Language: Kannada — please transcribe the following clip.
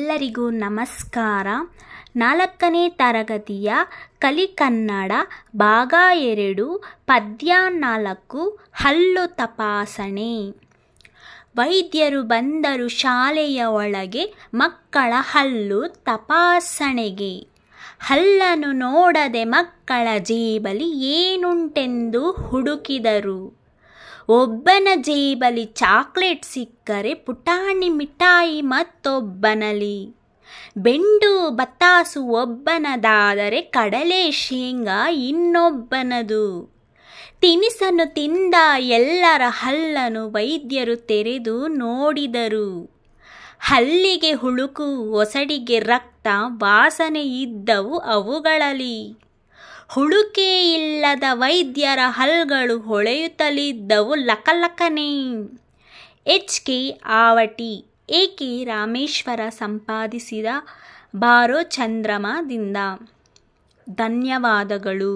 ಎಲ್ಲರಿಗೂ ನಮಸ್ಕಾರ ನಾಲ್ಕನೇ ತರಗತಿಯ ಕಲಿಕನ್ನಡ ಭಾಗ ಎರಡು ಪದ್ಯ ನಾಲ್ಕು ಹಲ್ಲು ತಪಾಸಣೆ ವೈದ್ಯರು ಬಂದರು ಶಾಲೆಯ ಒಳಗೆ ಮಕ್ಕಳ ಹಲ್ಲು ತಪಾಸಣೆಗೆ ಹಲ್ಲನ್ನು ನೋಡದೆ ಮಕ್ಕಳ ಜೇಬಲಿ ಏನುಂಟೆಂದು ಹುಡುಕಿದರು ಒಬ್ಬನ ಜೇಬಲಿ ಚಾಕ್ಲೇಟ್ ಸಿಕ್ಕರೆ ಪುಟಾಣಿ ಮಿಠಾಯಿ ಮತ್ತೊಬ್ಬನಲಿ ಬೆಂಡು ಬತ್ತಾಸು ಒಬ್ಬನದಾದರೆ ಕಡಲೆ ಶೇಂಗಾ ಇನ್ನೊಬ್ಬನದು ತಿನಿಸನ್ನು ತಿಂದ ಎಲ್ಲರ ಹಲ್ಲನು ವೈದ್ಯರು ತೆರೆದು ನೋಡಿದರು ಹಲ್ಲಿಗೆ ಹುಳುಕು ಒಸಡಿಗೆ ರಕ್ತ ವಾಸನೆ ಇದ್ದವು ಅವುಗಳಲ್ಲಿ ಹುಳುಕೆಯಿಲ್ಲದ ಇಲ್ಲದ ವೈದ್ಯರ ಹಲ್ಗಳು ಹೊಳೆಯುತ್ತಲಿದ್ದವು ಲಕಲಕನೆ ಎಚ್ ಕೆ ಆವಟಿ ಎ ಕೆ ರಾಮೇಶ್ವರ ಸಂಪಾದಿಸಿದ ಬಾರೋ ಚಂದ್ರಮದಿಂದ ಧನ್ಯವಾದಗಳು